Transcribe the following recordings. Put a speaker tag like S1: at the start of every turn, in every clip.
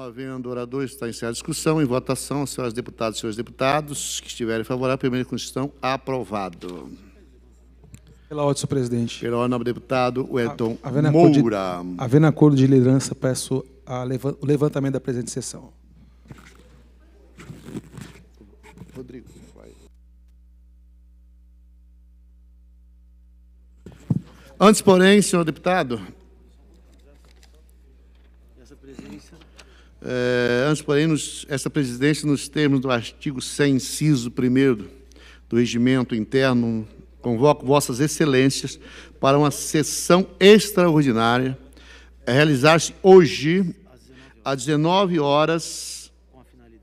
S1: havendo oradores, está encerrada a discussão. Em votação, senhoras deputadas e senhores deputados, que estiverem favoráveis, primeira constituição, aprovado. Pela ordem, senhor presidente. Pela ordem, nobre deputado Wellington havendo Moura. De, havendo acordo de liderança, peço leva, o levantamento
S2: da presente sessão. Rodrigo. Antes,
S1: porém, senhor deputado, eh, antes porém, esta presidência nos termos do artigo 100, inciso 1 do regimento interno, convoco vossas excelências para uma sessão extraordinária a é realizar-se hoje às 19 horas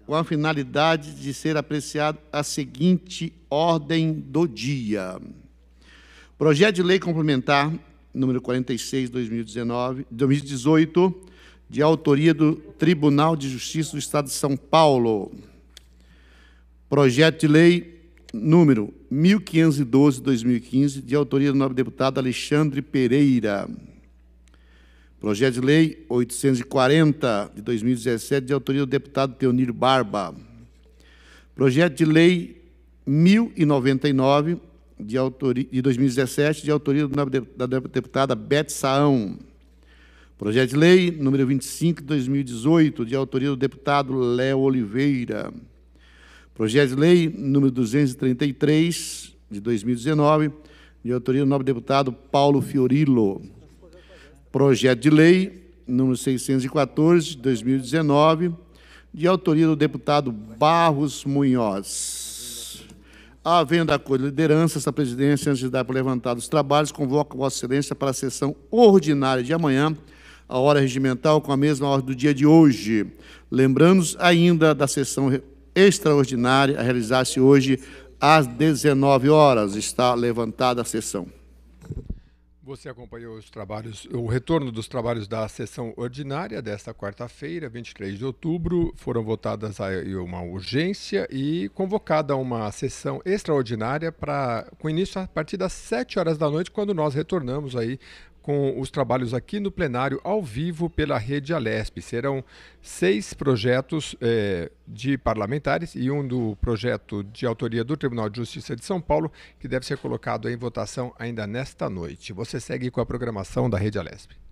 S1: com a finalidade de ser apreciada a seguinte ordem do dia. Projeto de lei complementar número 46 2019, 2018 de autoria do Tribunal de Justiça do Estado de São Paulo. Projeto de lei número 1512-2015, de autoria do nobre deputado Alexandre Pereira. Projeto de lei 840 de 2017, de autoria do deputado Teonir Barba. Projeto de lei 1099 de, autoria, de 2017, de autoria da deputada Beth Saão. Projeto de lei número 25 de 2018, de autoria do deputado Léo Oliveira. Projeto de lei número 233 de 2019, de autoria do nobre deputado Paulo Fiorillo. Projeto de lei número 614 de 2019, de autoria do deputado Barros Munhoz. Havendo acordo de liderança, essa presidência, antes de dar por levantado os trabalhos, convoca Vossa Excelência para a sessão ordinária de amanhã, a hora regimental com a mesma hora do dia de hoje. Lembramos ainda da sessão extraordinária a realizar-se hoje às 19 horas. Está levantada a sessão.
S2: Você acompanhou os trabalhos, o retorno dos trabalhos da sessão ordinária desta quarta-feira, 23 de outubro. Foram votadas aí uma urgência e convocada uma sessão extraordinária para com início a partir das 7 horas da noite, quando nós retornamos aí com os trabalhos aqui no plenário, ao vivo, pela Rede Alesp. Serão seis projetos eh, de parlamentares e um do projeto de autoria do Tribunal de Justiça de São Paulo, que deve ser colocado em votação ainda nesta noite. Você segue com a programação da Rede Alesp.